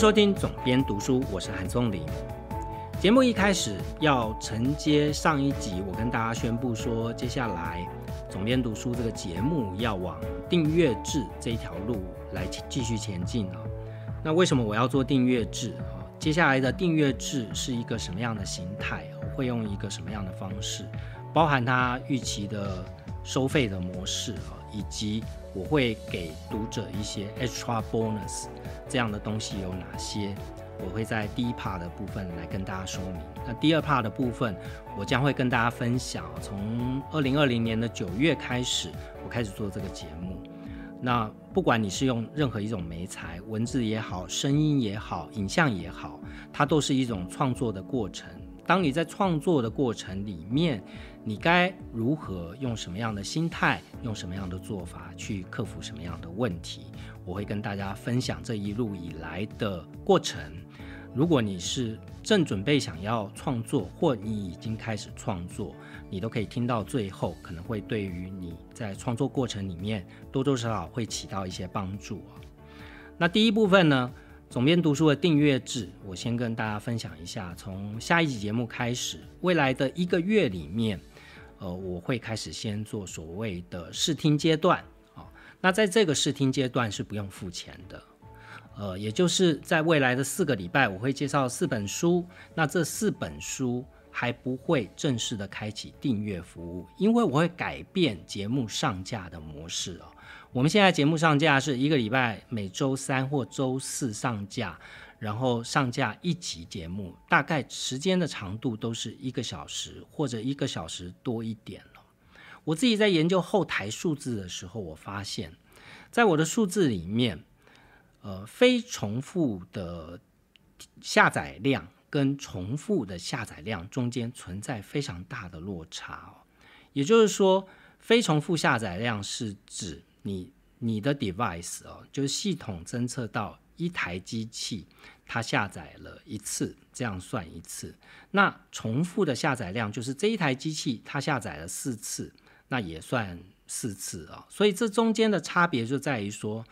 收听总编读书，我是韩松林。节目一开始要承接上一集，我跟大家宣布说，接下来总编读书这个节目要往订阅制这一条路来继续前进啊。那为什么我要做订阅制？接下来的订阅制是一个什么样的形态？会用一个什么样的方式？包含它预期的收费的模式啊，以及我会给读者一些 extra bonus。这样的东西有哪些？我会在第一 part 的部分来跟大家说明。那第二 part 的部分，我将会跟大家分享。从二零二零年的九月开始，我开始做这个节目。那不管你是用任何一种媒材，文字也好，声音也好，影像也好，它都是一种创作的过程。当你在创作的过程里面，你该如何用什么样的心态，用什么样的做法去克服什么样的问题？我会跟大家分享这一路以来的过程。如果你是正准备想要创作，或你已经开始创作，你都可以听到最后，可能会对于你在创作过程里面多多少少会起到一些帮助那第一部分呢，总编读书的订阅制，我先跟大家分享一下。从下一集节目开始，未来的一个月里面，呃，我会开始先做所谓的试听阶段。那在这个试听阶段是不用付钱的，呃，也就是在未来的四个礼拜，我会介绍四本书。那这四本书还不会正式的开启订阅服务，因为我会改变节目上架的模式哦。我们现在节目上架是一个礼拜，每周三或周四上架，然后上架一集节目，大概时间的长度都是一个小时或者一个小时多一点。我自己在研究后台数字的时候，我发现，在我的数字里面，呃，非重复的下载量跟重复的下载量中间存在非常大的落差哦。也就是说，非重复下载量是指你你的 device 哦，就是系统侦测到一台机器它下载了一次，这样算一次。那重复的下载量就是这一台机器它下载了四次。那也算四次啊，所以这中间的差别就在于说，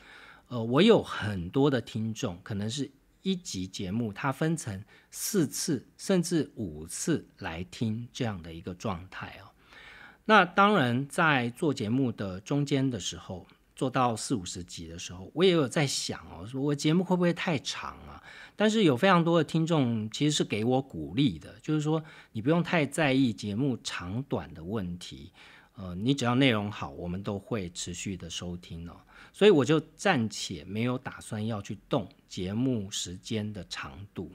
呃，我有很多的听众，可能是一集节目它分成四次甚至五次来听这样的一个状态啊。那当然，在做节目的中间的时候，做到四五十集的时候，我也有在想哦，说我节目会不会太长了？但是有非常多的听众其实是给我鼓励的，就是说你不用太在意节目长短的问题。呃，你只要内容好，我们都会持续的收听哦。所以我就暂且没有打算要去动节目时间的长度。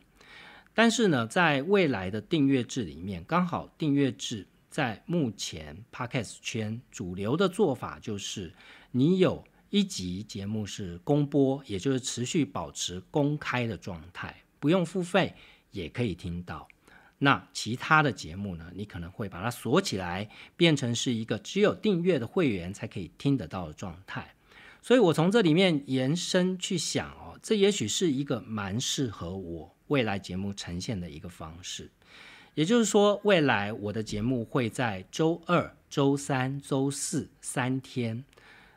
但是呢，在未来的订阅制里面，刚好订阅制在目前 podcast 圈主流的做法就是，你有一集节目是公播，也就是持续保持公开的状态，不用付费也可以听到。那其他的节目呢？你可能会把它锁起来，变成是一个只有订阅的会员才可以听得到的状态。所以我从这里面延伸去想哦，这也许是一个蛮适合我未来节目呈现的一个方式。也就是说，未来我的节目会在周二、周三、周四三天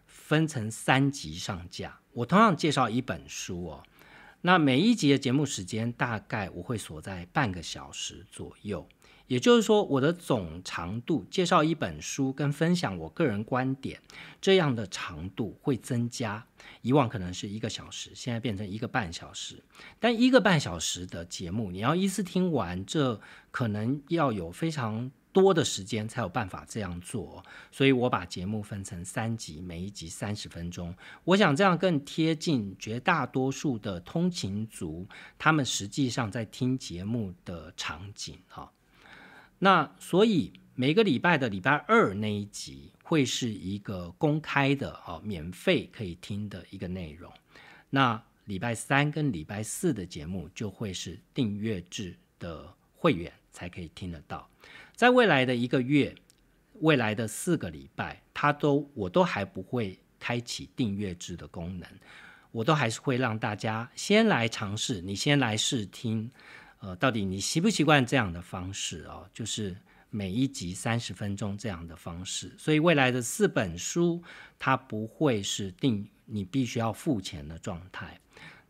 分成三集上架。我同样介绍一本书哦。那每一集的节目时间大概我会锁在半个小时左右，也就是说，我的总长度介绍一本书跟分享我个人观点这样的长度会增加，以往可能是一个小时，现在变成一个半小时。但一个半小时的节目，你要一次听完，这可能要有非常。多的时间才有办法这样做，所以我把节目分成三集，每一集三十分钟。我想这样更贴近绝大多数的通勤族，他们实际上在听节目的场景哈。那所以每个礼拜的礼拜二那一集会是一个公开的哦，免费可以听的一个内容。那礼拜三跟礼拜四的节目就会是订阅制的会员才可以听得到。在未来的一个月，未来的四个礼拜，它都我都还不会开启订阅制的功能，我都还是会让大家先来尝试，你先来试听，呃，到底你习不习惯这样的方式哦？就是每一集三十分钟这样的方式，所以未来的四本书，它不会是定你必须要付钱的状态，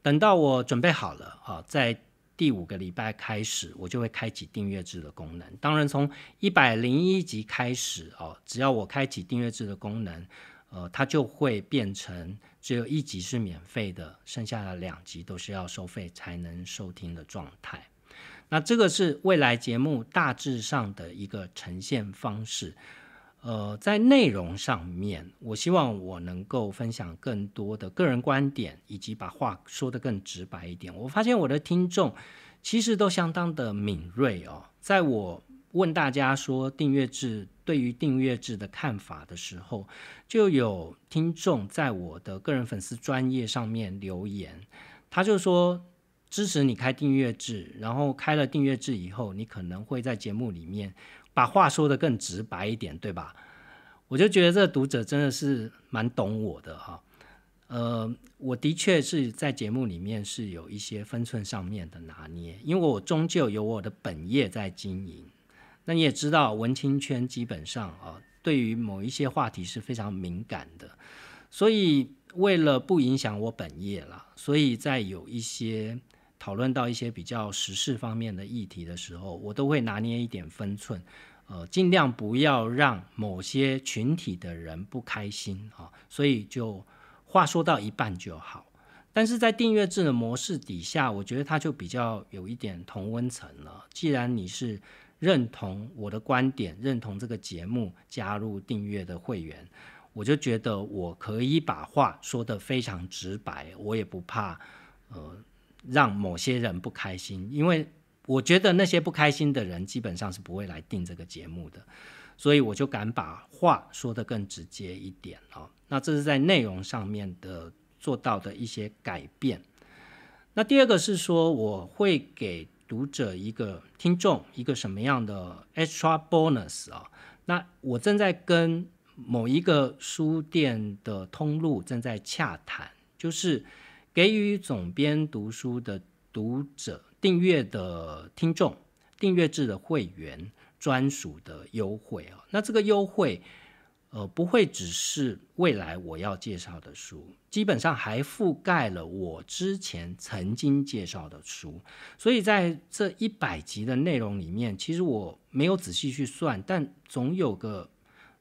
等到我准备好了啊，在。第五个礼拜开始，我就会开启订阅制的功能。当然，从一百零一集开始哦，只要我开启订阅制的功能，呃，它就会变成只有一集是免费的，剩下的两集都是要收费才能收听的状态。那这个是未来节目大致上的一个呈现方式。呃，在内容上面，我希望我能够分享更多的个人观点，以及把话说得更直白一点。我发现我的听众其实都相当的敏锐哦。在我问大家说订阅制对于订阅制的看法的时候，就有听众在我的个人粉丝专业上面留言，他就说支持你开订阅制，然后开了订阅制以后，你可能会在节目里面。把话说的更直白一点，对吧？我就觉得这读者真的是蛮懂我的哈。呃，我的确是在节目里面是有一些分寸上面的拿捏，因为我终究有我的本业在经营。那你也知道，文青圈基本上啊，对于某一些话题是非常敏感的，所以为了不影响我本业啦，所以在有一些。讨论到一些比较时事方面的议题的时候，我都会拿捏一点分寸，呃，尽量不要让某些群体的人不开心啊。所以就话说到一半就好。但是在订阅制的模式底下，我觉得它就比较有一点同温层了。既然你是认同我的观点，认同这个节目，加入订阅的会员，我就觉得我可以把话说得非常直白，我也不怕，呃。让某些人不开心，因为我觉得那些不开心的人基本上是不会来订这个节目的，所以我就敢把话说得更直接一点哦。那这是在内容上面的做到的一些改变。那第二个是说，我会给读者一个听众一个什么样的 extra bonus 啊？那我正在跟某一个书店的通路正在洽谈，就是。给予总编读书的读者订阅的听众，订阅制的会员专属的优惠哦。那这个优惠，呃，不会只是未来我要介绍的书，基本上还覆盖了我之前曾经介绍的书，所以在这一百集的内容里面，其实我没有仔细去算，但总有个。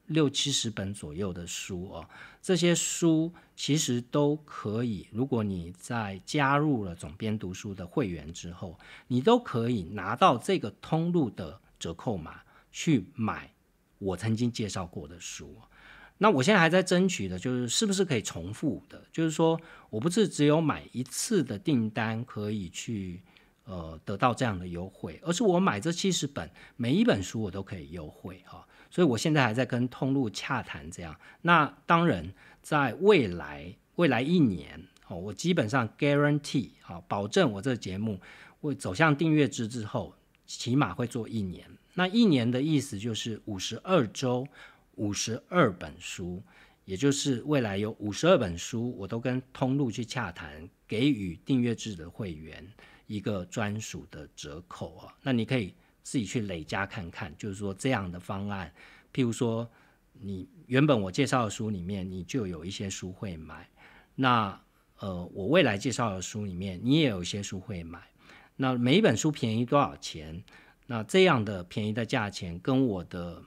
六七十本左右的书哦，这些书其实都可以。如果你在加入了总编读书的会员之后，你都可以拿到这个通路的折扣码去买我曾经介绍过的书。那我现在还在争取的就是是不是可以重复的，就是说我不是只有买一次的订单可以去呃得到这样的优惠，而是我买这七十本每一本书我都可以优惠哈。所以，我现在还在跟通路洽谈这样。那当然，在未来未来一年哦，我基本上 guarantee 哦，保证我这个节目会走向订阅制之后，起码会做一年。那一年的意思就是五十二周，五十二本书，也就是未来有五十二本书，我都跟通路去洽谈，给予订阅制的会员一个专属的折扣啊。那你可以。自己去累加看看，就是说这样的方案，譬如说你原本我介绍的书里面，你就有一些书会买，那呃，我未来介绍的书里面，你也有一些书会买，那每一本书便宜多少钱？那这样的便宜的价钱跟我的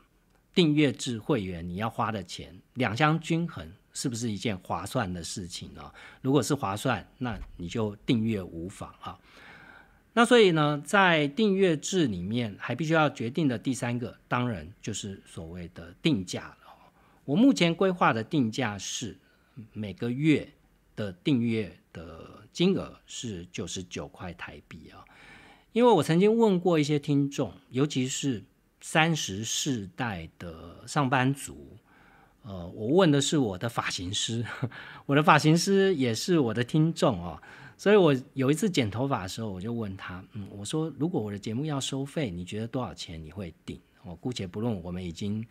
订阅制会员你要花的钱两相均衡，是不是一件划算的事情呢？如果是划算，那你就订阅无妨啊。那所以呢，在订阅制里面还必须要决定的第三个，当然就是所谓的定价了。我目前规划的定价是每个月的订阅的金额是九十九块台币啊。因为我曾经问过一些听众，尤其是三十世代的上班族，呃，我问的是我的发型师，我的发型师也是我的听众哦。所以我有一次剪头发的时候，我就问他，嗯，我说如果我的节目要收费，你觉得多少钱你会定？我姑且不论我们已经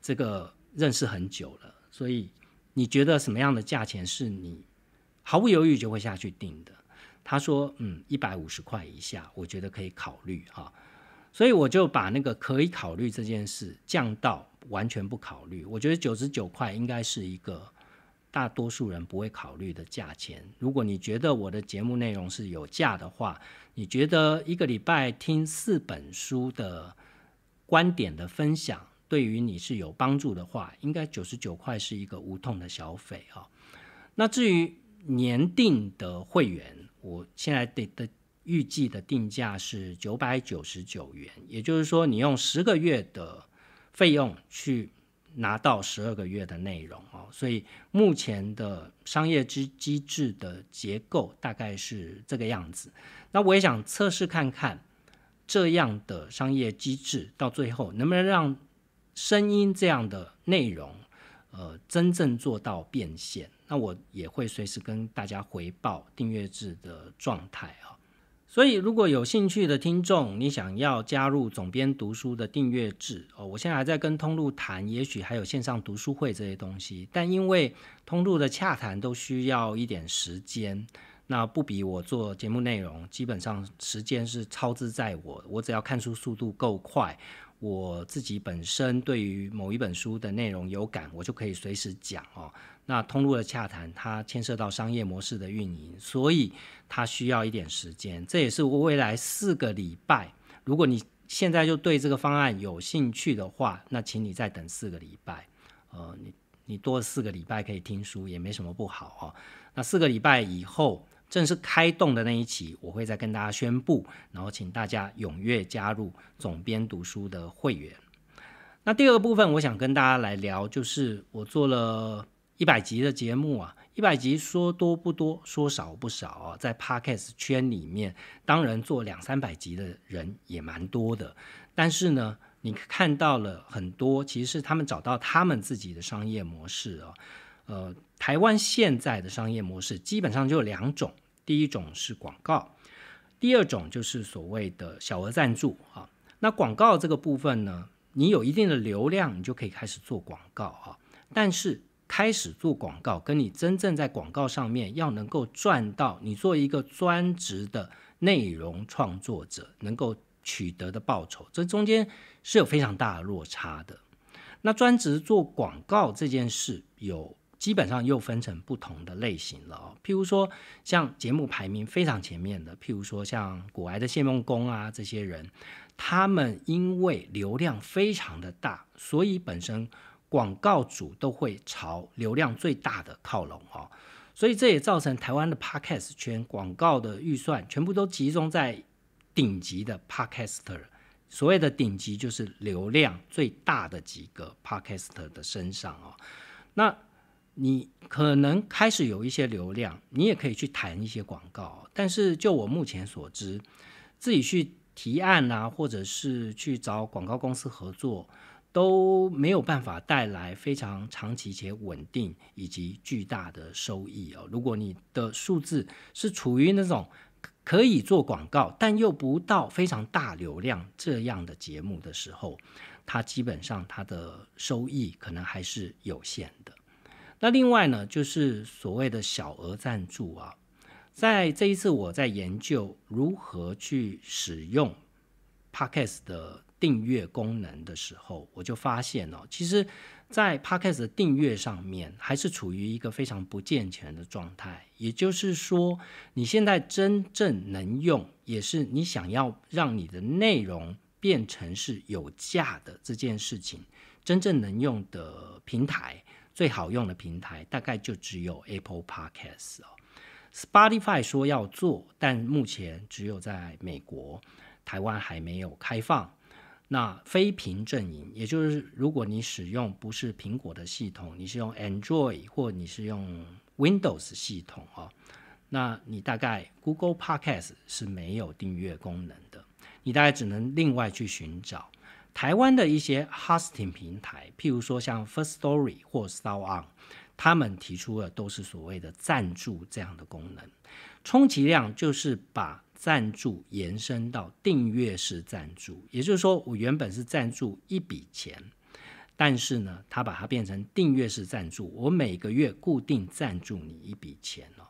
这个认识很久了，所以你觉得什么样的价钱是你毫不犹豫就会下去定的？他说，嗯，一百五十块以下，我觉得可以考虑哈。所以我就把那个可以考虑这件事降到完全不考虑。我觉得九十九块应该是一个。大多数人不会考虑的价钱。如果你觉得我的节目内容是有价的话，你觉得一个礼拜听四本书的观点的分享对于你是有帮助的话，应该九十九块是一个无痛的消费啊。那至于年定的会员，我现在的的预计的定价是九百九十九元，也就是说你用十个月的费用去。拿到十二个月的内容哦，所以目前的商业机机制的结构大概是这个样子。那我也想测试看看，这样的商业机制到最后能不能让声音这样的内容，呃，真正做到变现。那我也会随时跟大家回报订阅制的状态啊。所以，如果有兴趣的听众，你想要加入总编读书的订阅制哦，我现在还在跟通路谈，也许还有线上读书会这些东西，但因为通路的洽谈都需要一点时间，那不比我做节目内容，基本上时间是超支在我，我只要看书速度够快，我自己本身对于某一本书的内容有感，我就可以随时讲哦。那通路的洽谈，它牵涉到商业模式的运营，所以它需要一点时间。这也是我未来四个礼拜，如果你现在就对这个方案有兴趣的话，那请你再等四个礼拜。呃，你你多四个礼拜可以听书，也没什么不好哦。那四个礼拜以后正式开动的那一期，我会再跟大家宣布，然后请大家踊跃加入总编读书的会员。那第二个部分，我想跟大家来聊，就是我做了。一百集的节目啊，一百集说多不多，说少不少啊。在 podcast 圈里面，当然做两三百集的人也蛮多的。但是呢，你看到了很多，其实是他们找到他们自己的商业模式啊。呃，台湾现在的商业模式基本上就两种，第一种是广告，第二种就是所谓的小额赞助啊。那广告这个部分呢，你有一定的流量，你就可以开始做广告啊。但是开始做广告，跟你真正在广告上面要能够赚到，你做一个专职的内容创作者能够取得的报酬，这中间是有非常大的落差的。那专职做广告这件事，有基本上又分成不同的类型了。譬如说，像节目排名非常前面的，譬如说像古埃的谢梦工啊这些人，他们因为流量非常的大，所以本身。广告主都会朝流量最大的靠拢哈，所以这也造成台湾的 Podcast 圈广告的预算全部都集中在顶级的 Podcaster，所谓的顶级就是流量最大的几个 Podcaster 的身上哦。那你可能开始有一些流量，你也可以去谈一些广告，但是就我目前所知，自己去提案啊，或者是去找广告公司合作。都没有办法带来非常长期且稳定以及巨大的收益啊！如果你的数字是处于那种可以做广告但又不到非常大流量这样的节目的时候，它基本上它的收益可能还是有限的。那另外呢，就是所谓的小额赞助啊，在这一次我在研究如何去使用。Podcast 的订阅功能的时候，我就发现哦，其实，在 Podcast 的订阅上面还是处于一个非常不健全的状态。也就是说，你现在真正能用，也是你想要让你的内容变成是有价的这件事情，真正能用的平台，最好用的平台，大概就只有 Apple Podcast 哦。Spotify 说要做，但目前只有在美国。台湾还没有开放，那非苹阵营，也就是如果你使用不是苹果的系统，你是用 Android 或你是用 Windows 系统哦，那你大概 Google Podcast 是没有订阅功能的，你大概只能另外去寻找台湾的一些 hosting 平台，譬如说像 First Story 或 Sound On，他们提出的都是所谓的赞助这样的功能，充其量就是把。赞助延伸到订阅式赞助，也就是说，我原本是赞助一笔钱，但是呢，他把它变成订阅式赞助，我每个月固定赞助你一笔钱哦。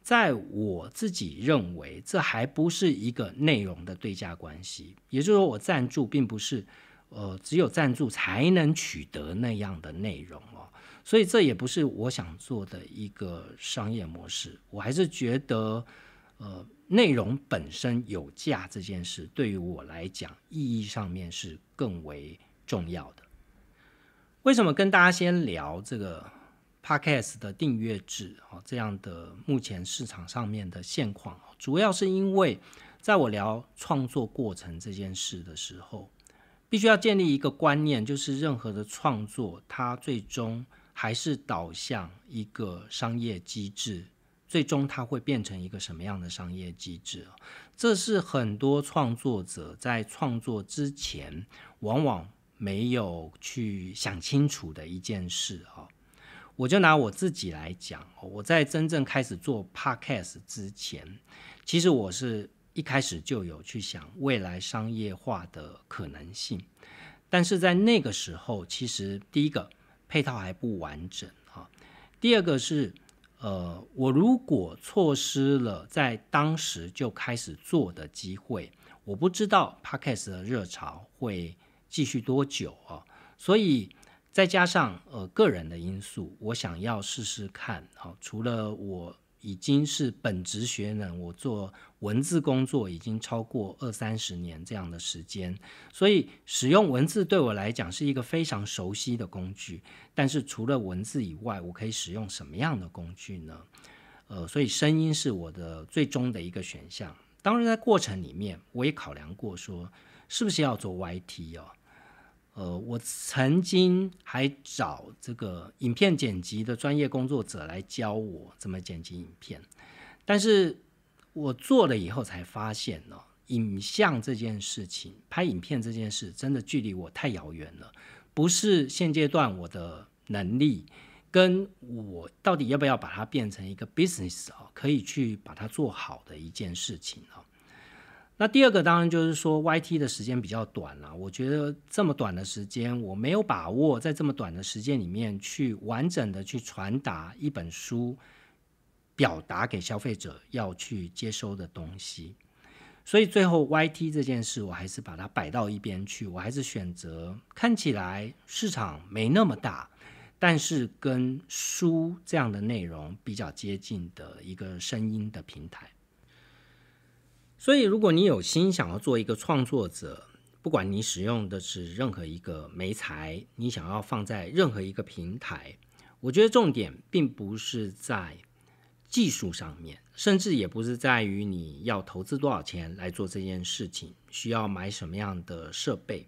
在我自己认为，这还不是一个内容的对价关系，也就是说，我赞助并不是呃只有赞助才能取得那样的内容哦，所以这也不是我想做的一个商业模式，我还是觉得。呃，内容本身有价这件事，对于我来讲，意义上面是更为重要的。为什么跟大家先聊这个 podcast 的订阅制啊？这样的目前市场上面的现况，主要是因为在我聊创作过程这件事的时候，必须要建立一个观念，就是任何的创作，它最终还是导向一个商业机制。最终它会变成一个什么样的商业机制？这是很多创作者在创作之前往往没有去想清楚的一件事啊。我就拿我自己来讲，我在真正开始做 podcast 之前，其实我是一开始就有去想未来商业化的可能性，但是在那个时候，其实第一个配套还不完整啊，第二个是。呃，我如果错失了在当时就开始做的机会，我不知道 podcast 的热潮会继续多久啊。所以再加上呃个人的因素，我想要试试看。哦，除了我。已经是本职学呢，我做文字工作已经超过二三十年这样的时间，所以使用文字对我来讲是一个非常熟悉的工具。但是除了文字以外，我可以使用什么样的工具呢？呃，所以声音是我的最终的一个选项。当然，在过程里面，我也考量过说，是不是要做 YT 哦。呃，我曾经还找这个影片剪辑的专业工作者来教我怎么剪辑影片，但是我做了以后才发现呢，影像这件事情，拍影片这件事，真的距离我太遥远了，不是现阶段我的能力，跟我到底要不要把它变成一个 business 啊，可以去把它做好的一件事情呢？那第二个当然就是说，YT 的时间比较短了。我觉得这么短的时间，我没有把握在这么短的时间里面去完整的去传达一本书，表达给消费者要去接收的东西。所以最后，YT 这件事我还是把它摆到一边去，我还是选择看起来市场没那么大，但是跟书这样的内容比较接近的一个声音的平台。所以，如果你有心想要做一个创作者，不管你使用的是任何一个媒材，你想要放在任何一个平台，我觉得重点并不是在技术上面，甚至也不是在于你要投资多少钱来做这件事情，需要买什么样的设备。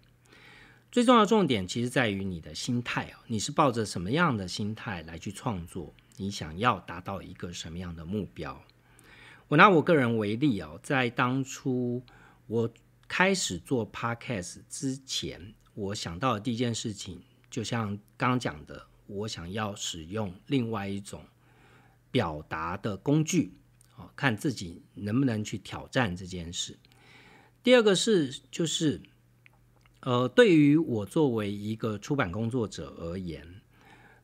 最重要的重点其实在于你的心态哦，你是抱着什么样的心态来去创作？你想要达到一个什么样的目标？我拿我个人为例啊，在当初我开始做 Podcast 之前，我想到的第一件事情，就像刚刚讲的，我想要使用另外一种表达的工具，哦，看自己能不能去挑战这件事。第二个是，就是，呃，对于我作为一个出版工作者而言，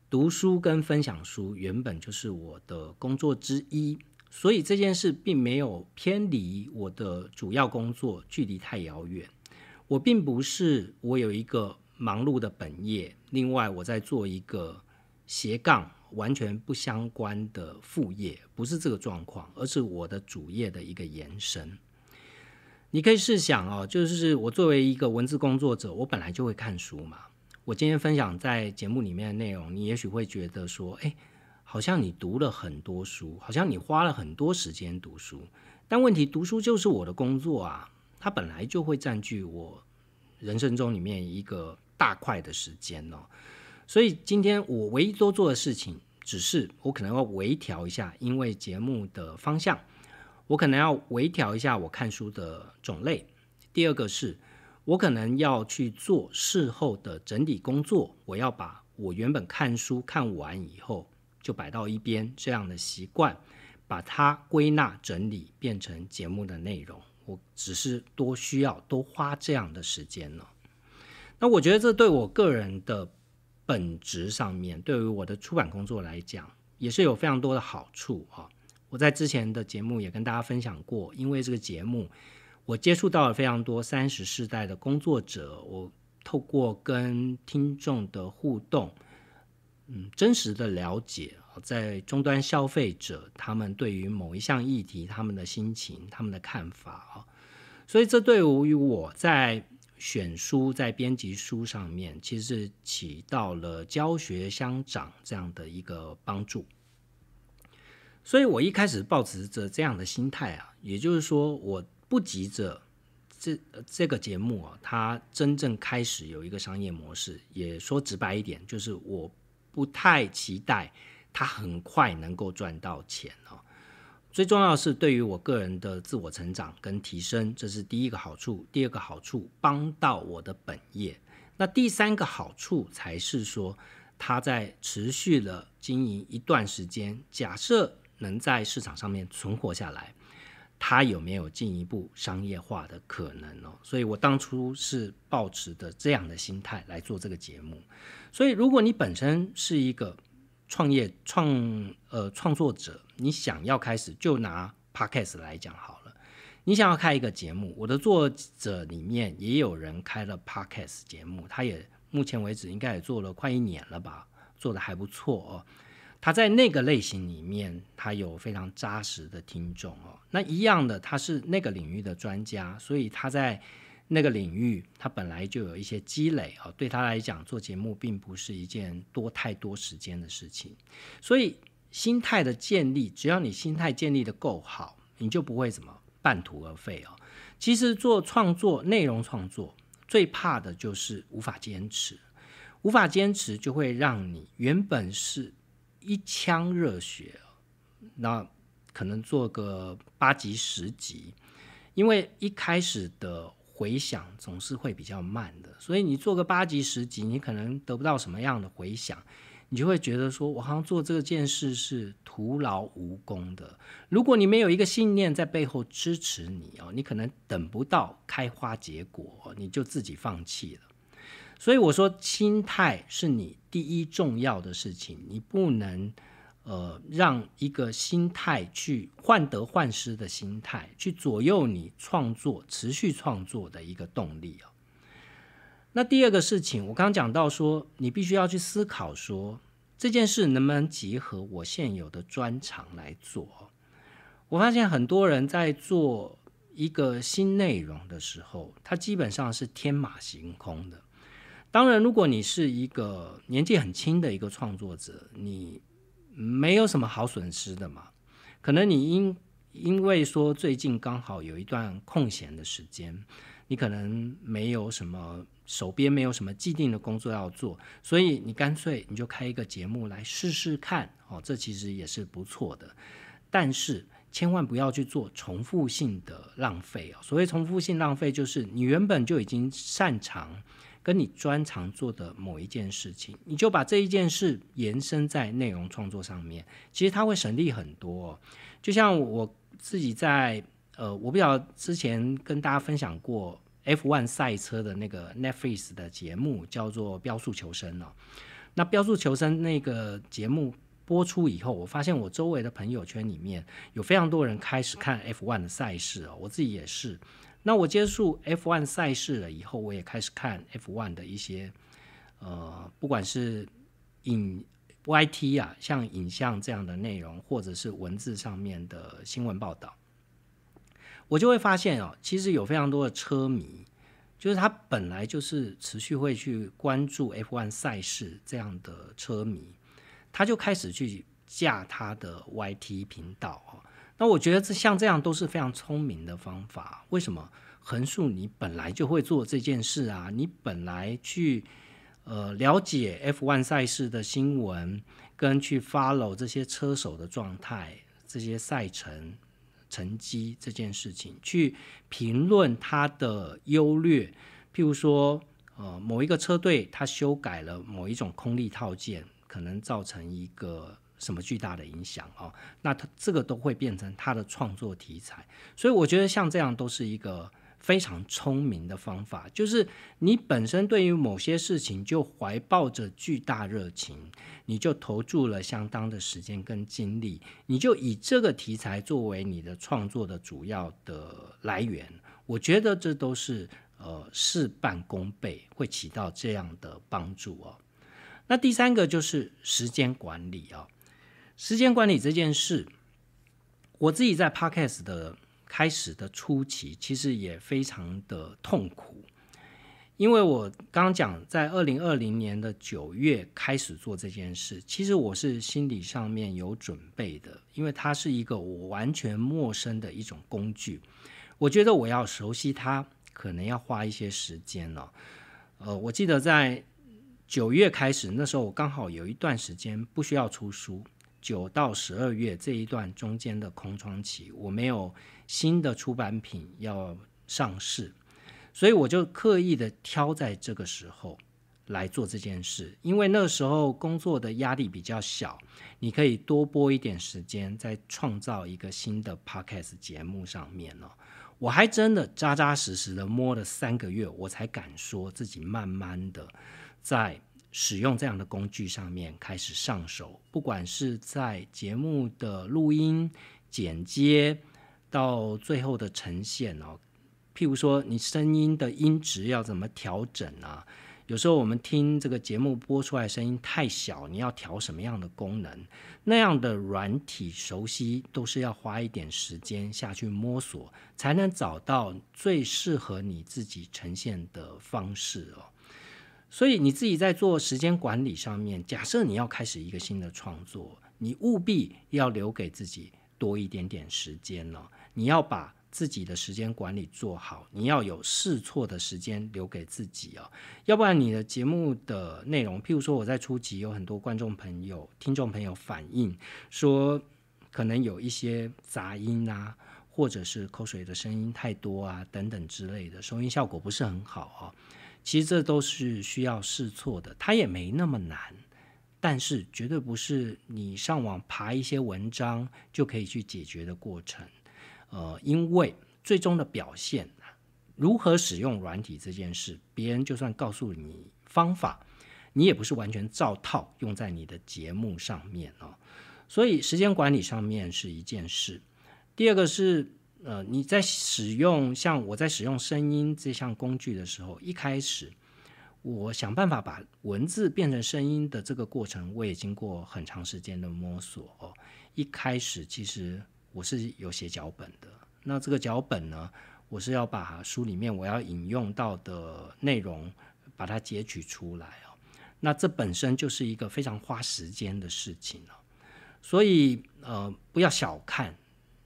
读书跟分享书原本就是我的工作之一。所以这件事并没有偏离我的主要工作，距离太遥远。我并不是我有一个忙碌的本业，另外我在做一个斜杠完全不相关的副业，不是这个状况，而是我的主业的一个延伸。你可以试想哦，就是我作为一个文字工作者，我本来就会看书嘛。我今天分享在节目里面的内容，你也许会觉得说，哎。好像你读了很多书，好像你花了很多时间读书，但问题读书就是我的工作啊，它本来就会占据我人生中里面一个大块的时间哦。所以今天我唯一多做的事情，只是我可能要微调一下，因为节目的方向，我可能要微调一下我看书的种类。第二个是，我可能要去做事后的整理工作，我要把我原本看书看完以后。就摆到一边，这样的习惯，把它归纳整理，变成节目的内容。我只是多需要多花这样的时间了。那我觉得这对我个人的本职上面，对于我的出版工作来讲，也是有非常多的好处啊。我在之前的节目也跟大家分享过，因为这个节目，我接触到了非常多三十世代的工作者，我透过跟听众的互动。嗯，真实的了解啊，在终端消费者他们对于某一项议题，他们的心情、他们的看法啊，所以这对于我在选书、在编辑书上面，其实起到了教学相长这样的一个帮助。所以我一开始抱持着这样的心态啊，也就是说，我不急着这这个节目啊，它真正开始有一个商业模式。也说直白一点，就是我。不太期待他很快能够赚到钱哦。最重要是对于我个人的自我成长跟提升，这是第一个好处。第二个好处帮到我的本业。那第三个好处才是说，他在持续了经营一段时间，假设能在市场上面存活下来。它有没有进一步商业化的可能哦。所以我当初是抱持的这样的心态来做这个节目。所以，如果你本身是一个创业创呃创作者，你想要开始，就拿 Podcast 来讲好了。你想要开一个节目，我的作者里面也有人开了 Podcast 节目，他也目前为止应该也做了快一年了吧，做的还不错哦。他在那个类型里面，他有非常扎实的听众哦。那一样的，他是那个领域的专家，所以他在那个领域，他本来就有一些积累哦。对他来讲，做节目并不是一件多太多时间的事情。所以心态的建立，只要你心态建立的够好，你就不会怎么半途而废哦。其实做创作、内容创作最怕的就是无法坚持，无法坚持就会让你原本是。一腔热血，那可能做个八级十级，因为一开始的回响总是会比较慢的，所以你做个八级十级，你可能得不到什么样的回响，你就会觉得说，我好像做这件事是徒劳无功的。如果你没有一个信念在背后支持你哦，你可能等不到开花结果，你就自己放弃了。所以我说，心态是你第一重要的事情，你不能，呃，让一个心态去患得患失的心态去左右你创作、持续创作的一个动力哦。那第二个事情，我刚刚讲到说，你必须要去思考说，这件事能不能结合我现有的专长来做。我发现很多人在做一个新内容的时候，他基本上是天马行空的。当然，如果你是一个年纪很轻的一个创作者，你没有什么好损失的嘛。可能你因因为说最近刚好有一段空闲的时间，你可能没有什么手边没有什么既定的工作要做，所以你干脆你就开一个节目来试试看哦，这其实也是不错的。但是千万不要去做重复性的浪费哦。所谓重复性浪费，就是你原本就已经擅长。跟你专长做的某一件事情，你就把这一件事延伸在内容创作上面，其实它会省力很多。就像我自己在呃，我不晓得之前跟大家分享过 F1 赛车的那个 Netflix 的节目，叫做《标速求生》了。那《标速求生》那个节目播出以后，我发现我周围的朋友圈里面有非常多人开始看 F1 的赛事哦，我自己也是。那我接触 F1 赛事了以后，我也开始看 F1 的一些，呃，不管是影 YT 啊，像影像这样的内容，或者是文字上面的新闻报道，我就会发现哦，其实有非常多的车迷，就是他本来就是持续会去关注 F1 赛事这样的车迷，他就开始去架他的 YT 频道哦，那我觉得这像这样都是非常聪明的方法。为什么？横竖你本来就会做这件事啊！你本来去呃了解 F1 赛事的新闻，跟去 follow 这些车手的状态、这些赛程、成绩这件事情，去评论它的优劣。譬如说，呃，某一个车队它修改了某一种空力套件，可能造成一个。什么巨大的影响哦。那他这个都会变成他的创作题材，所以我觉得像这样都是一个非常聪明的方法，就是你本身对于某些事情就怀抱着巨大热情，你就投注了相当的时间跟精力，你就以这个题材作为你的创作的主要的来源。我觉得这都是呃事半功倍，会起到这样的帮助哦。那第三个就是时间管理啊。时间管理这件事，我自己在 podcast 的开始的初期，其实也非常的痛苦，因为我刚讲，在二零二零年的九月开始做这件事，其实我是心理上面有准备的，因为它是一个我完全陌生的一种工具，我觉得我要熟悉它，可能要花一些时间呢。呃，我记得在九月开始，那时候我刚好有一段时间不需要出书。九到十二月这一段中间的空窗期，我没有新的出版品要上市，所以我就刻意的挑在这个时候来做这件事，因为那个时候工作的压力比较小，你可以多播一点时间在创造一个新的 podcast 节目上面呢。我还真的扎扎实实的摸了三个月，我才敢说自己慢慢的在。使用这样的工具上面开始上手，不管是在节目的录音、剪接，到最后的呈现哦，譬如说你声音的音质要怎么调整啊？有时候我们听这个节目播出来声音太小，你要调什么样的功能？那样的软体熟悉都是要花一点时间下去摸索，才能找到最适合你自己呈现的方式哦。所以你自己在做时间管理上面，假设你要开始一个新的创作，你务必要留给自己多一点点时间哦。你要把自己的时间管理做好，你要有试错的时间留给自己哦。要不然你的节目的内容，譬如说我在初级有很多观众朋友、听众朋友反映说，可能有一些杂音啊，或者是口水的声音太多啊，等等之类的，收音效果不是很好哦。其实这都是需要试错的，它也没那么难，但是绝对不是你上网爬一些文章就可以去解决的过程，呃，因为最终的表现，如何使用软体这件事，别人就算告诉你方法，你也不是完全照套用在你的节目上面哦，所以时间管理上面是一件事，第二个是。呃，你在使用像我在使用声音这项工具的时候，一开始，我想办法把文字变成声音的这个过程，我也经过很长时间的摸索哦。一开始其实我是有写脚本的，那这个脚本呢，我是要把书里面我要引用到的内容把它截取出来哦。那这本身就是一个非常花时间的事情哦，所以呃，不要小看。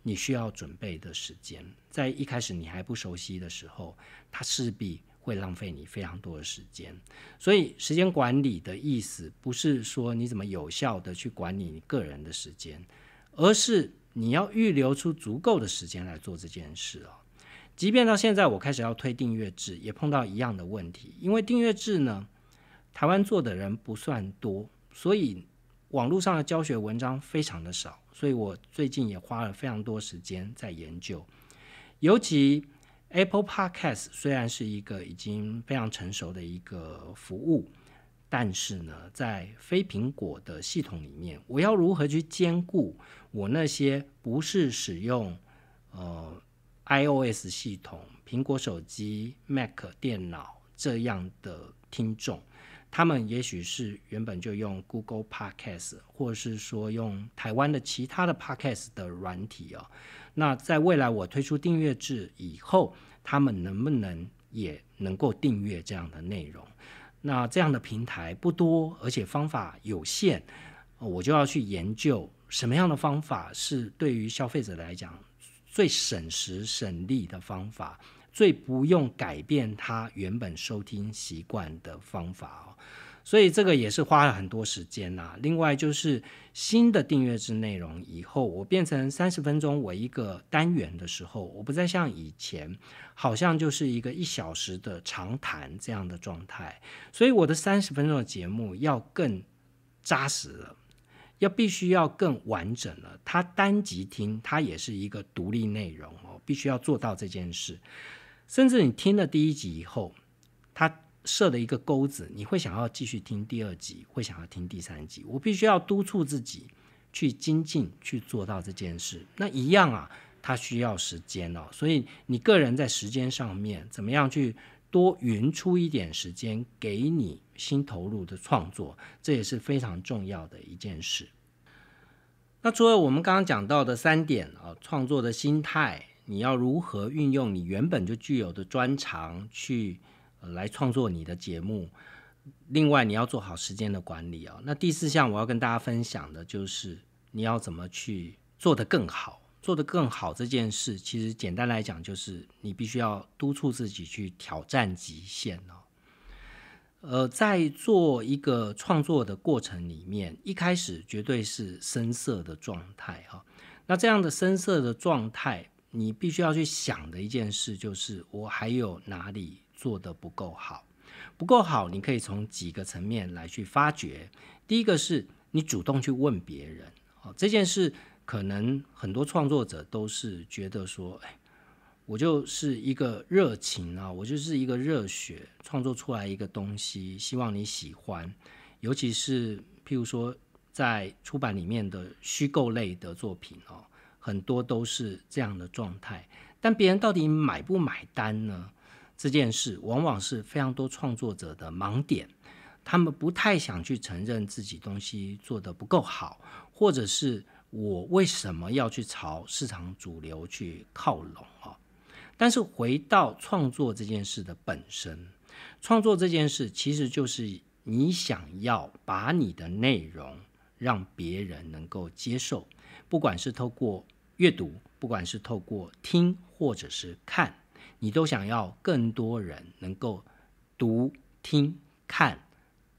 你需要准备的时间，在一开始你还不熟悉的时候，它势必会浪费你非常多的时间。所以，时间管理的意思不是说你怎么有效的去管理你个人的时间，而是你要预留出足够的时间来做这件事哦。即便到现在，我开始要推订阅制，也碰到一样的问题，因为订阅制呢，台湾做的人不算多，所以网络上的教学文章非常的少。所以我最近也花了非常多时间在研究，尤其 Apple Podcast 虽然是一个已经非常成熟的一个服务，但是呢，在非苹果的系统里面，我要如何去兼顾我那些不是使用呃 iOS 系统、苹果手机、Mac 电脑这样的听众？他们也许是原本就用 Google Podcast 或是说用台湾的其他的 Podcast 的软体哦，那在未来我推出订阅制以后，他们能不能也能够订阅这样的内容？那这样的平台不多，而且方法有限，我就要去研究什么样的方法是对于消费者来讲最省时省力的方法。最不用改变他原本收听习惯的方法哦，所以这个也是花了很多时间呐。另外就是新的订阅制内容以后，我变成三十分钟为一个单元的时候，我不再像以前好像就是一个一小时的长谈这样的状态，所以我的三十分钟的节目要更扎实了，要必须要更完整了。它单集听，它也是一个独立内容哦，必须要做到这件事。甚至你听了第一集以后，他设了一个钩子，你会想要继续听第二集，会想要听第三集。我必须要督促自己去精进，去做到这件事。那一样啊，它需要时间哦。所以你个人在时间上面，怎么样去多匀出一点时间给你新投入的创作，这也是非常重要的一件事。那除了我们刚刚讲到的三点啊，创作的心态。你要如何运用你原本就具有的专长去来创作你的节目？另外，你要做好时间的管理啊。那第四项，我要跟大家分享的就是你要怎么去做得更好，做得更好这件事，其实简单来讲，就是你必须要督促自己去挑战极限哦。呃，在做一个创作的过程里面，一开始绝对是深色的状态哈。那这样的深色的状态。你必须要去想的一件事，就是我还有哪里做的不够好，不够好，你可以从几个层面来去发掘。第一个是，你主动去问别人。哦，这件事可能很多创作者都是觉得说，哎，我就是一个热情啊，我就是一个热血创作出来一个东西，希望你喜欢。尤其是，譬如说，在出版里面的虚构类的作品哦。很多都是这样的状态，但别人到底买不买单呢？这件事往往是非常多创作者的盲点，他们不太想去承认自己东西做得不够好，或者是我为什么要去朝市场主流去靠拢啊？但是回到创作这件事的本身，创作这件事其实就是你想要把你的内容让别人能够接受，不管是透过。阅读，不管是透过听或者是看，你都想要更多人能够读、听、看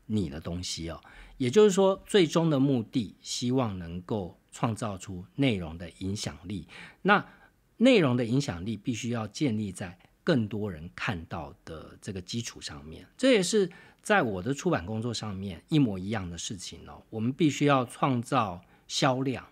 你的东西哦。也就是说，最终的目的，希望能够创造出内容的影响力。那内容的影响力必须要建立在更多人看到的这个基础上面。这也是在我的出版工作上面一模一样的事情哦。我们必须要创造销量。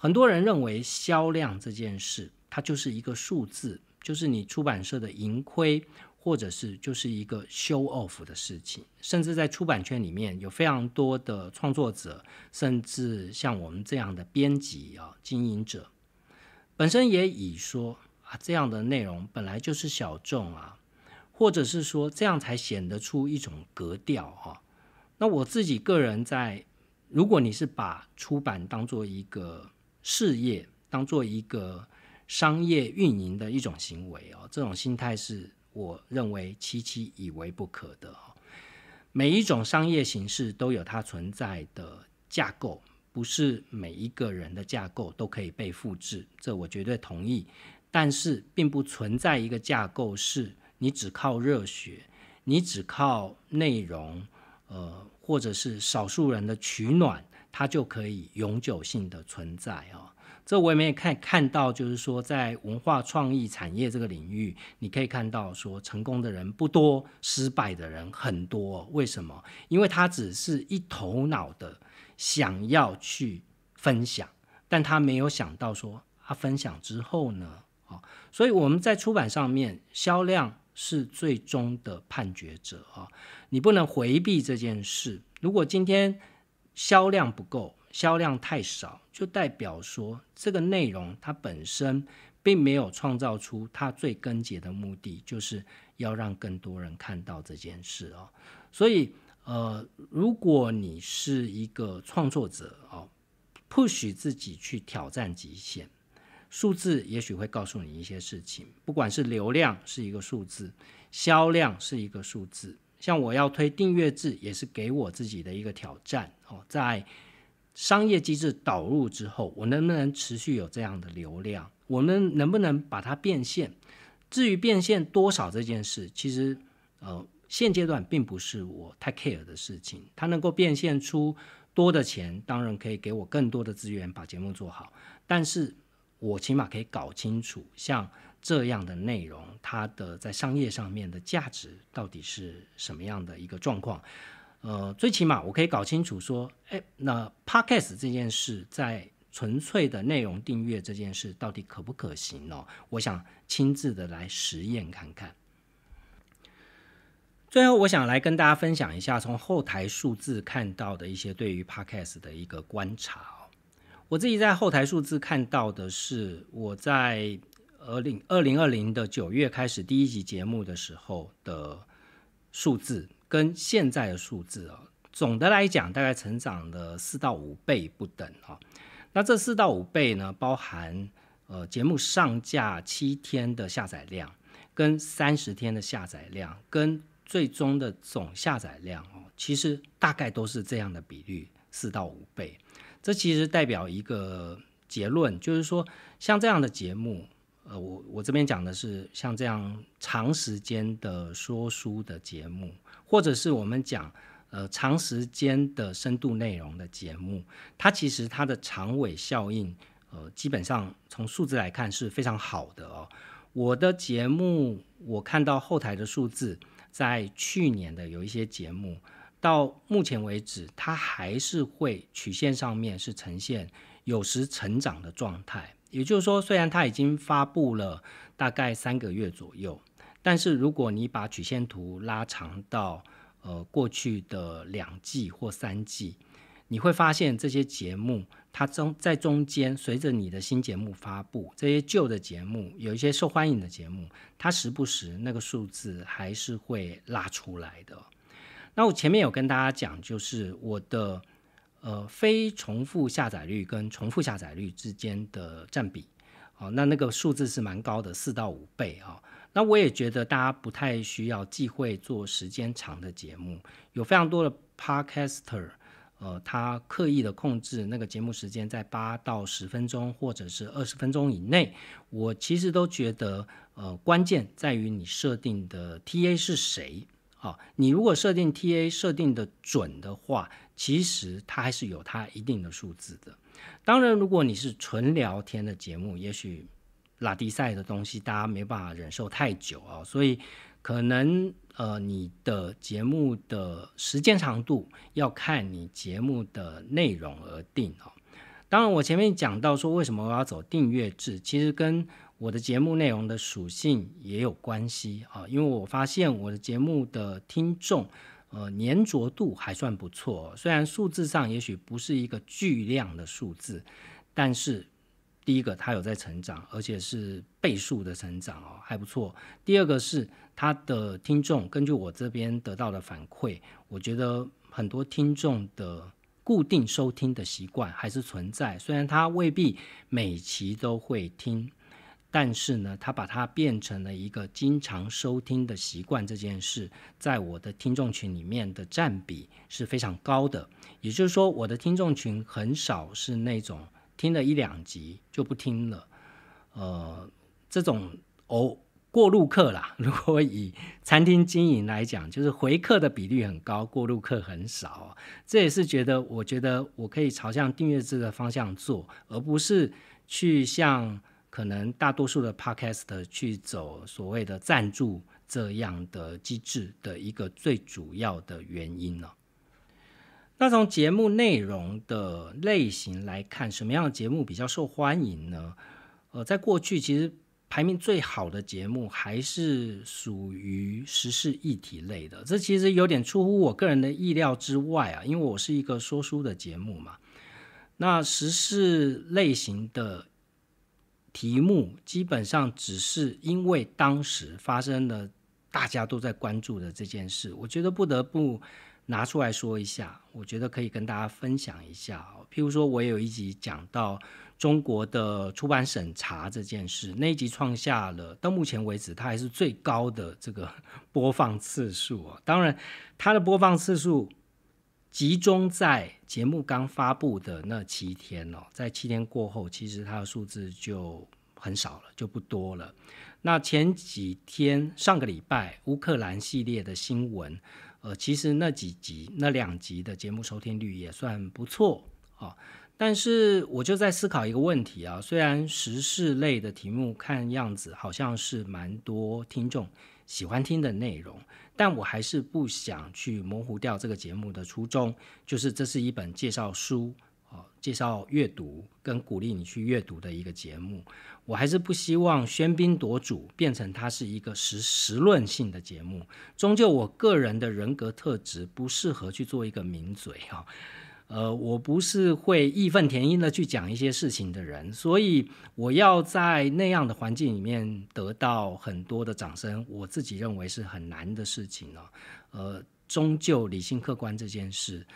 很多人认为销量这件事，它就是一个数字，就是你出版社的盈亏，或者是就是一个 s h Off w o 的事情。甚至在出版圈里面有非常多的创作者，甚至像我们这样的编辑啊、经营者，本身也已说啊，这样的内容本来就是小众啊，或者是说这样才显得出一种格调哈，那我自己个人在，如果你是把出版当做一个事业当做一个商业运营的一种行为哦，这种心态是我认为七七以为不可的。每一种商业形式都有它存在的架构，不是每一个人的架构都可以被复制，这我绝对同意。但是并不存在一个架构是你只靠热血，你只靠内容，呃，或者是少数人的取暖。它就可以永久性的存在啊！这我也没看看到，就是说在文化创意产业这个领域，你可以看到说成功的人不多，失败的人很多。为什么？因为他只是一头脑的想要去分享，但他没有想到说啊，分享之后呢？哦，所以我们在出版上面，销量是最终的判决者啊！你不能回避这件事。如果今天，销量不够，销量太少，就代表说这个内容它本身并没有创造出它最根结的目的，就是要让更多人看到这件事哦。所以，呃，如果你是一个创作者哦，push 自己去挑战极限，数字也许会告诉你一些事情，不管是流量是一个数字，销量是一个数字。像我要推订阅制，也是给我自己的一个挑战哦。在商业机制导入之后，我能不能持续有这样的流量？我们能不能把它变现？至于变现多少这件事，其实呃，现阶段并不是我太 care 的事情。它能够变现出多的钱，当然可以给我更多的资源，把节目做好。但是我起码可以搞清楚，像。这样的内容，它的在商业上面的价值到底是什么样的一个状况？呃，最起码我可以搞清楚说，哎，那 Podcast 这件事在纯粹的内容订阅这件事到底可不可行呢？我想亲自的来实验看看。最后，我想来跟大家分享一下从后台数字看到的一些对于 Podcast 的一个观察。我自己在后台数字看到的是我在。二零二零二零的九月开始第一集节目的时候的数字，跟现在的数字啊，总的来讲大概成长了四到五倍不等啊。那这四到五倍呢，包含呃节目上架七天的下载量，跟三十天的下载量，跟最终的总下载量哦，其实大概都是这样的比率，四到五倍。这其实代表一个结论，就是说像这样的节目。呃，我我这边讲的是像这样长时间的说书的节目，或者是我们讲呃长时间的深度内容的节目，它其实它的长尾效应，呃，基本上从数字来看是非常好的哦。我的节目，我看到后台的数字，在去年的有一些节目，到目前为止，它还是会曲线上面是呈现有时成长的状态。也就是说，虽然它已经发布了大概三个月左右，但是如果你把曲线图拉长到呃过去的两季或三季，你会发现这些节目它中在中间随着你的新节目发布，这些旧的节目有一些受欢迎的节目，它时不时那个数字还是会拉出来的。那我前面有跟大家讲，就是我的。呃，非重复下载率跟重复下载率之间的占比，哦，那那个数字是蛮高的，四到五倍啊。那我也觉得大家不太需要忌讳做时间长的节目，有非常多的 podcaster，呃，他刻意的控制那个节目时间在八到十分钟或者是二十分钟以内。我其实都觉得，呃，关键在于你设定的 TA 是谁。好，你如果设定 T A 设定的准的话，其实它还是有它一定的数字的。当然，如果你是纯聊天的节目，也许拉低赛的东西大家没办法忍受太久啊，所以可能呃，你的节目的时间长度要看你节目的内容而定哦。当然，我前面讲到说为什么我要走订阅制，其实跟我的节目内容的属性也有关系啊，因为我发现我的节目的听众，呃，粘着度还算不错。虽然数字上也许不是一个巨量的数字，但是第一个它有在成长，而且是倍数的成长哦，还不错。第二个是它的听众，根据我这边得到的反馈，我觉得很多听众的固定收听的习惯还是存在，虽然他未必每期都会听。但是呢，他把它变成了一个经常收听的习惯。这件事在我的听众群里面的占比是非常高的。也就是说，我的听众群很少是那种听了一两集就不听了，呃，这种偶过路客啦。如果以餐厅经营来讲，就是回客的比例很高，过路客很少。这也是觉得，我觉得我可以朝向订阅制的方向做，而不是去像。可能大多数的 Podcast 去走所谓的赞助这样的机制的一个最主要的原因呢？那从节目内容的类型来看，什么样的节目比较受欢迎呢？呃，在过去其实排名最好的节目还是属于时事议题类的，这其实有点出乎我个人的意料之外啊，因为我是一个说书的节目嘛，那时事类型的。题目基本上只是因为当时发生了大家都在关注的这件事，我觉得不得不拿出来说一下。我觉得可以跟大家分享一下，譬如说，我也有一集讲到中国的出版审查这件事，那一集创下了到目前为止它还是最高的这个播放次数啊。当然，它的播放次数。集中在节目刚发布的那七天哦，在七天过后，其实它的数字就很少了，就不多了。那前几天上个礼拜乌克兰系列的新闻，呃，其实那几集那两集的节目收听率也算不错啊。但是我就在思考一个问题啊，虽然时事类的题目看样子好像是蛮多听众喜欢听的内容。但我还是不想去模糊掉这个节目的初衷，就是这是一本介绍书，哦，介绍阅读跟鼓励你去阅读的一个节目。我还是不希望喧宾夺主，变成它是一个实实论性的节目。终究，我个人的人格特质不适合去做一个名嘴，哈。呃，我不是会义愤填膺的去讲一些事情的人，所以我要在那样的环境里面得到很多的掌声，我自己认为是很难的事情呢。呃，终究理性客观这件事，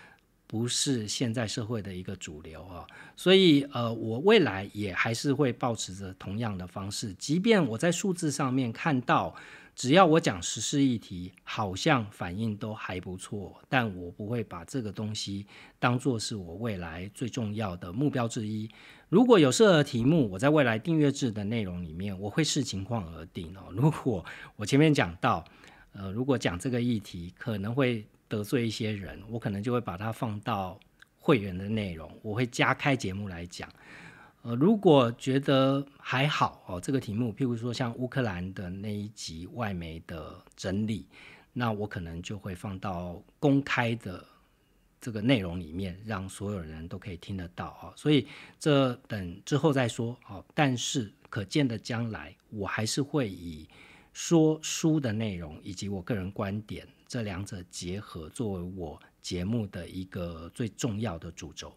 不是现在社会的一个主流啊。所以，呃，我未来也还是会保持着同样的方式，即便我在数字上面看到。只要我讲时事议题，好像反应都还不错，但我不会把这个东西当做是我未来最重要的目标之一。如果有适合的题目，我在未来订阅制的内容里面，我会视情况而定哦。如果我前面讲到，呃，如果讲这个议题可能会得罪一些人，我可能就会把它放到会员的内容，我会加开节目来讲。呃，如果觉得还好哦，这个题目，譬如说像乌克兰的那一集外媒的整理，那我可能就会放到公开的这个内容里面，让所有人都可以听得到哦。所以这等之后再说哦。但是可见的将来，我还是会以说书的内容以及我个人观点这两者结合作为我节目的一个最重要的主轴。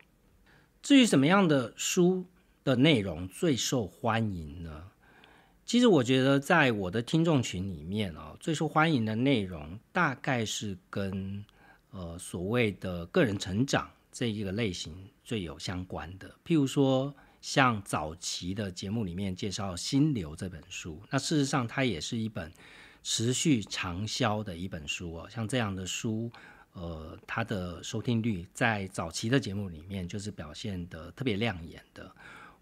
至于什么样的书？的内容最受欢迎呢？其实我觉得，在我的听众群里面哦，最受欢迎的内容大概是跟呃所谓的个人成长这一个类型最有相关的。譬如说，像早期的节目里面介绍《心流》这本书，那事实上它也是一本持续长销的一本书哦。像这样的书，呃，它的收听率在早期的节目里面就是表现的特别亮眼的。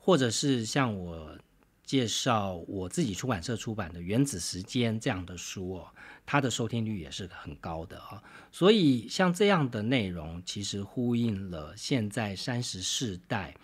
或者是像我介绍我自己出版社出版的《原子时间》这样的书哦，它的收听率也是很高的哦。所以像这样的内容，其实呼应了现在三十世代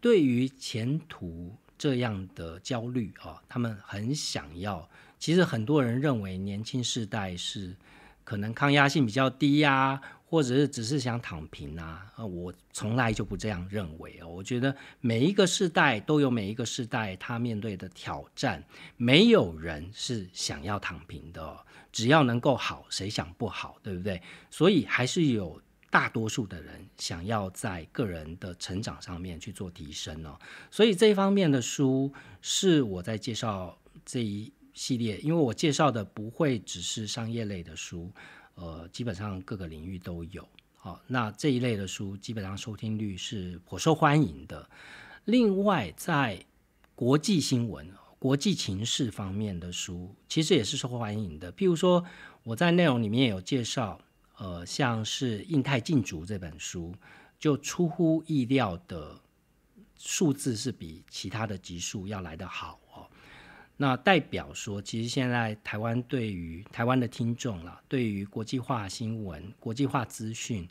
对于前途这样的焦虑啊，他们很想要。其实很多人认为年轻世代是可能抗压性比较低呀。或者是只是想躺平啊？呃，我从来就不这样认为哦。我觉得每一个时代都有每一个时代他面对的挑战，没有人是想要躺平的。只要能够好，谁想不好，对不对？所以还是有大多数的人想要在个人的成长上面去做提升呢。所以这一方面的书是我在介绍这一系列，因为我介绍的不会只是商业类的书。呃，基本上各个领域都有。好，那这一类的书基本上收听率是颇受欢迎的。另外，在国际新闻、国际情势方面的书，其实也是受欢迎的。譬如说，我在内容里面有介绍，呃，像是《印太禁足》这本书，就出乎意料的数字是比其他的集数要来得好。那代表说，其实现在台湾对于台湾的听众啦，对于国际化新闻、国际化资讯，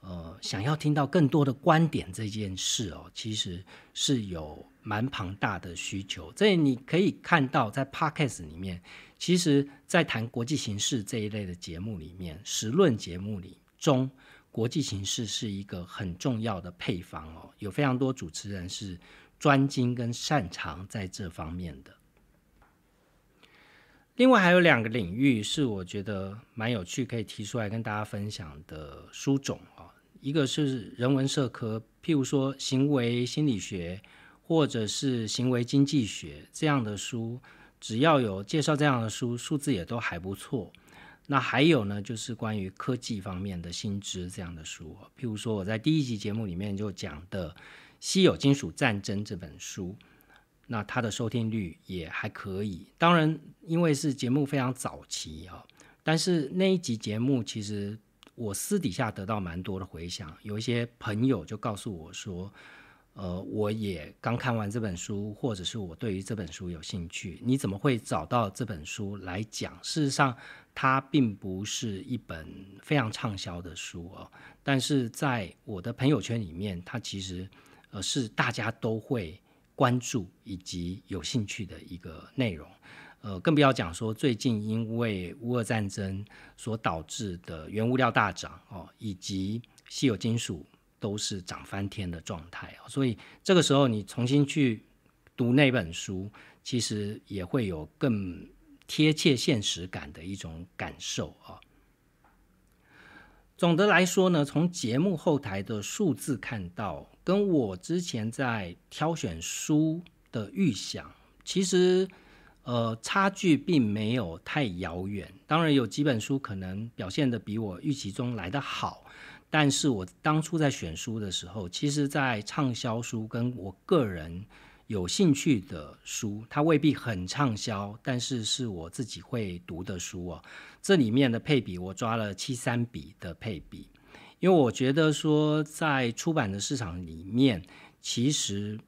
呃，想要听到更多的观点这件事哦，其实是有蛮庞大的需求。所以你可以看到，在 Podcast 里面，其实在谈国际形势这一类的节目里面，时论节目里，中国际形势是一个很重要的配方哦。有非常多主持人是专精跟擅长在这方面的。另外还有两个领域是我觉得蛮有趣，可以提出来跟大家分享的书种啊，一个是人文社科，譬如说行为心理学或者是行为经济学这样的书，只要有介绍这样的书，数字也都还不错。那还有呢，就是关于科技方面的新知这样的书，譬如说我在第一集节目里面就讲的《稀有金属战争》这本书。那它的收听率也还可以，当然因为是节目非常早期啊，但是那一集节目其实我私底下得到蛮多的回响，有一些朋友就告诉我说，呃，我也刚看完这本书，或者是我对于这本书有兴趣，你怎么会找到这本书来讲？事实上，它并不是一本非常畅销的书哦，但是在我的朋友圈里面，它其实呃是大家都会。关注以及有兴趣的一个内容，呃，更不要讲说最近因为乌俄战争所导致的原物料大涨哦，以及稀有金属都是涨翻天的状态所以这个时候你重新去读那本书，其实也会有更贴切现实感的一种感受啊。总的来说呢，从节目后台的数字看到，跟我之前在挑选书的预想，其实，呃，差距并没有太遥远。当然，有几本书可能表现的比我预期中来得好，但是我当初在选书的时候，其实，在畅销书跟我个人。有兴趣的书，它未必很畅销，但是是我自己会读的书哦。这里面的配比，我抓了七三比的配比，因为我觉得说，在出版的市场里面，其实，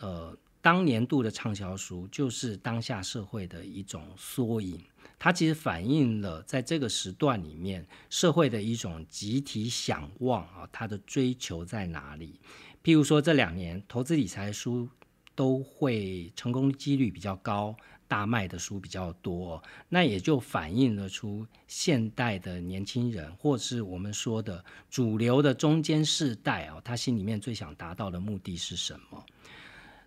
呃，当年度的畅销书就是当下社会的一种缩影，它其实反映了在这个时段里面社会的一种集体想望啊，它的追求在哪里？譬如说这两年投资理财书。都会成功几率比较高，大卖的书比较多，那也就反映了出现代的年轻人，或是我们说的主流的中间世代哦，他心里面最想达到的目的是什么？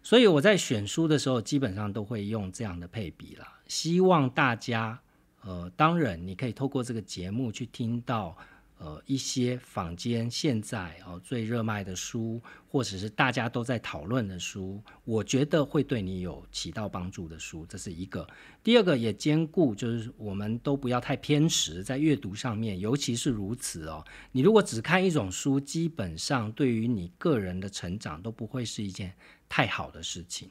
所以我在选书的时候，基本上都会用这样的配比啦，希望大家，呃，当然你可以透过这个节目去听到。呃，一些坊间现在哦最热卖的书，或者是大家都在讨论的书，我觉得会对你有起到帮助的书，这是一个。第二个也兼顾，就是我们都不要太偏食在阅读上面，尤其是如此哦。你如果只看一种书，基本上对于你个人的成长都不会是一件太好的事情。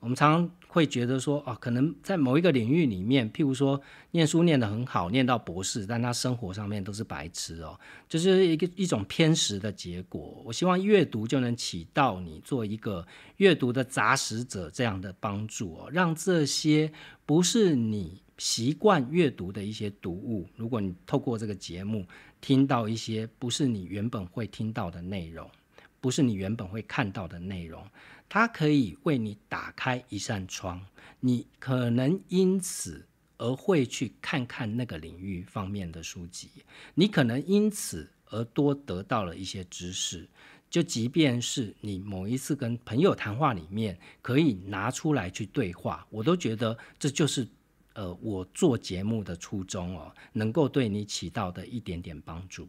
我们常常会觉得说，哦，可能在某一个领域里面，譬如说念书念得很好，念到博士，但他生活上面都是白痴哦，就是一个一种偏食的结果。我希望阅读就能起到你做一个阅读的杂食者这样的帮助哦，让这些不是你习惯阅读的一些读物，如果你透过这个节目听到一些不是你原本会听到的内容，不是你原本会看到的内容。它可以为你打开一扇窗，你可能因此而会去看看那个领域方面的书籍，你可能因此而多得到了一些知识。就即便是你某一次跟朋友谈话里面可以拿出来去对话，我都觉得这就是呃我做节目的初衷哦，能够对你起到的一点点帮助。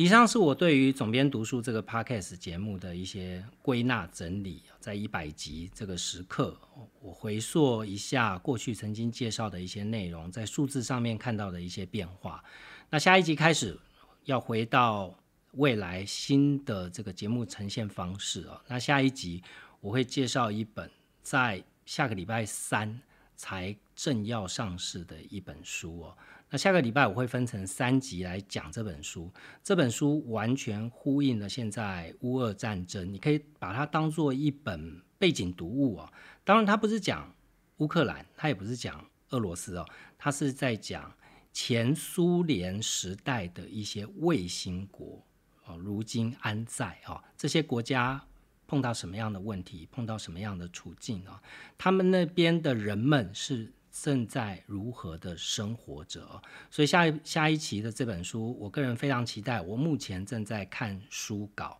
以上是我对于总编读书这个 podcast 节目的一些归纳整理，在一百集这个时刻，我回溯一下过去曾经介绍的一些内容，在数字上面看到的一些变化。那下一集开始要回到未来新的这个节目呈现方式哦。那下一集我会介绍一本在下个礼拜三才正要上市的一本书哦。那下个礼拜我会分成三集来讲这本书。这本书完全呼应了现在乌俄战争，你可以把它当做一本背景读物啊。当然，它不是讲乌克兰，它也不是讲俄罗斯哦，它是在讲前苏联时代的一些卫星国哦，如今安在啊？这些国家碰到什么样的问题，碰到什么样的处境啊？他们那边的人们是。正在如何的生活着，所以下下一期的这本书，我个人非常期待。我目前正在看书稿，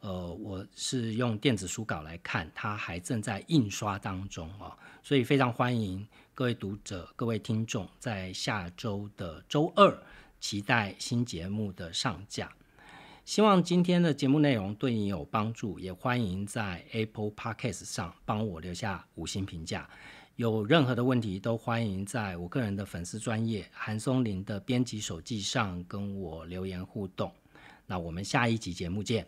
呃，我是用电子书稿来看，它还正在印刷当中哦，所以非常欢迎各位读者、各位听众在下周的周二期待新节目的上架。希望今天的节目内容对你有帮助，也欢迎在 Apple Podcast 上帮我留下五星评价。有任何的问题，都欢迎在我个人的粉丝专业韩松林的编辑手机上跟我留言互动。那我们下一集节目见。